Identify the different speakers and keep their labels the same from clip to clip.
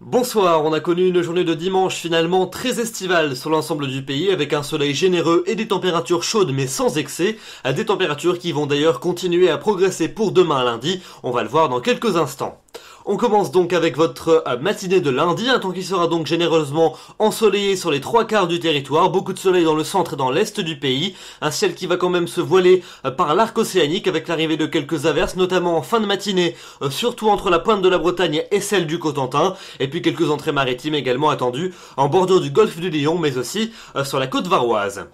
Speaker 1: Bonsoir, on a connu une journée de dimanche finalement très estivale sur l'ensemble du pays avec un soleil généreux et des températures chaudes mais sans excès, à des températures qui vont d'ailleurs continuer à progresser pour demain lundi, on va le voir dans quelques instants. On commence donc avec votre euh, matinée de lundi, un temps qui sera donc généreusement ensoleillé sur les trois quarts du territoire, beaucoup de soleil dans le centre et dans l'est du pays, un ciel qui va quand même se voiler euh, par l'arc océanique avec l'arrivée de quelques averses, notamment en fin de matinée, euh, surtout entre la pointe de la Bretagne et celle du Cotentin, et puis quelques entrées maritimes également attendues en bordure du golfe du Lyon mais aussi sur la côte varoise.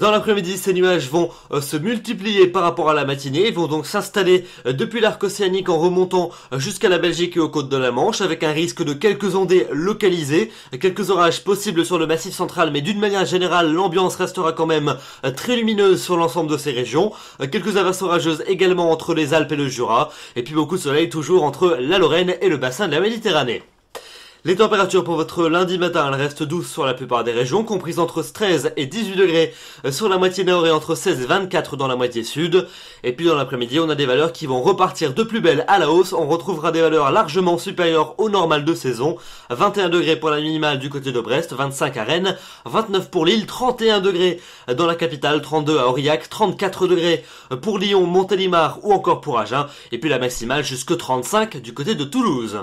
Speaker 1: Dans l'après-midi, ces nuages vont euh, se multiplier par rapport à la matinée. Ils vont donc s'installer euh, depuis l'arc océanique en remontant euh, jusqu'à la Belgique et aux côtes de la Manche, avec un risque de quelques ondées localisées, quelques orages possibles sur le massif central, mais d'une manière générale, l'ambiance restera quand même très lumineuse sur l'ensemble de ces régions. Quelques averses orageuses également entre les Alpes et le Jura, et puis beaucoup de soleil toujours entre la Lorraine et le bassin de la Méditerranée. Les températures pour votre lundi matin, elles restent douces sur la plupart des régions, comprises entre 13 et 18 degrés euh, sur la moitié nord et entre 16 et 24 dans la moitié sud. Et puis dans l'après-midi, on a des valeurs qui vont repartir de plus belle à la hausse. On retrouvera des valeurs largement supérieures au normal de saison. 21 degrés pour la minimale du côté de Brest, 25 à Rennes, 29 pour Lille, 31 degrés dans la capitale, 32 à Aurillac, 34 degrés pour Lyon, Montélimar ou encore pour Agen. Et puis la maximale jusque 35 du côté de Toulouse.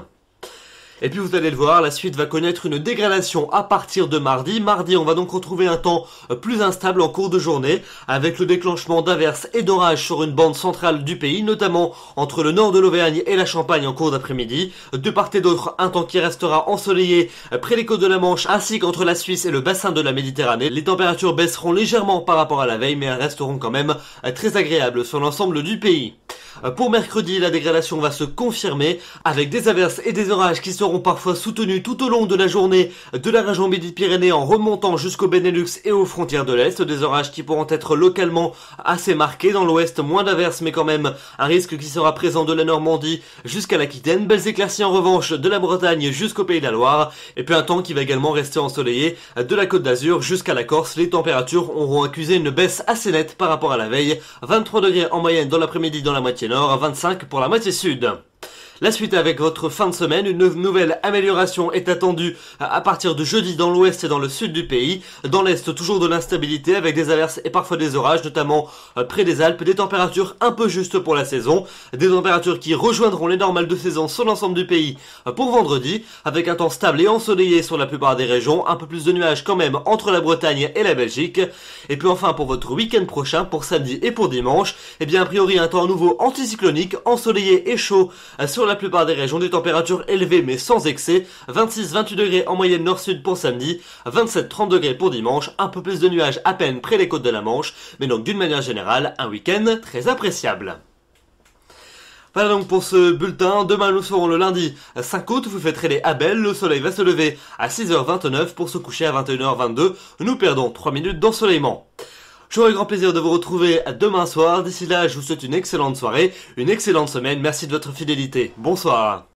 Speaker 1: Et puis vous allez le voir, la suite va connaître une dégradation à partir de mardi. Mardi, on va donc retrouver un temps euh, plus instable en cours de journée, avec le déclenchement d'averses et d'orages sur une bande centrale du pays, notamment entre le nord de l'Auvergne et la Champagne en cours d'après-midi. De part et d'autre, un temps qui restera ensoleillé euh, près des côtes de la Manche, ainsi qu'entre la Suisse et le bassin de la Méditerranée. Les températures baisseront légèrement par rapport à la veille, mais elles resteront quand même euh, très agréables sur l'ensemble du pays. Euh, pour mercredi, la dégradation va se confirmer avec des averses et des orages qui seront parfois soutenus tout au long de la journée de la région Midi-Pyrénées en remontant jusqu'au Benelux et aux frontières de l'Est. Des orages qui pourront être localement assez marqués. Dans l'Ouest, moins d'averses mais quand même un risque qui sera présent de la Normandie jusqu'à l'Aquitaine. Belles éclaircies en revanche de la Bretagne jusqu'au Pays de la Loire. Et puis un temps qui va également rester ensoleillé de la Côte d'Azur jusqu'à la Corse. Les températures auront accusé une baisse assez nette par rapport à la veille. 23 degrés en moyenne dans l'après-midi dans la moitié nord, 25 pour la moitié sud. La suite avec votre fin de semaine, une nouvelle amélioration est attendue euh, à partir de jeudi dans l'ouest et dans le sud du pays. Dans l'est, toujours de l'instabilité avec des averses et parfois des orages, notamment euh, près des Alpes, des températures un peu justes pour la saison, des températures qui rejoindront les normales de saison sur l'ensemble du pays euh, pour vendredi, avec un temps stable et ensoleillé sur la plupart des régions, un peu plus de nuages quand même entre la Bretagne et la Belgique. Et puis enfin pour votre week-end prochain, pour samedi et pour dimanche, et eh bien a priori un temps à nouveau anticyclonique, ensoleillé et chaud sur la la plupart des régions des températures élevées mais sans excès, 26-28 degrés en moyenne nord-sud pour samedi, 27-30 degrés pour dimanche, un peu plus de nuages à peine près des côtes de la Manche, mais donc d'une manière générale, un week-end très appréciable. Voilà donc pour ce bulletin. Demain, nous serons le lundi 5 août. Vous fêterez à Abel. Le soleil va se lever à 6h29 pour se coucher à 21h22. Nous perdons 3 minutes d'ensoleillement. J'aurai grand plaisir de vous retrouver à demain soir. D'ici là, je vous souhaite une excellente soirée, une excellente semaine. Merci de votre fidélité. Bonsoir.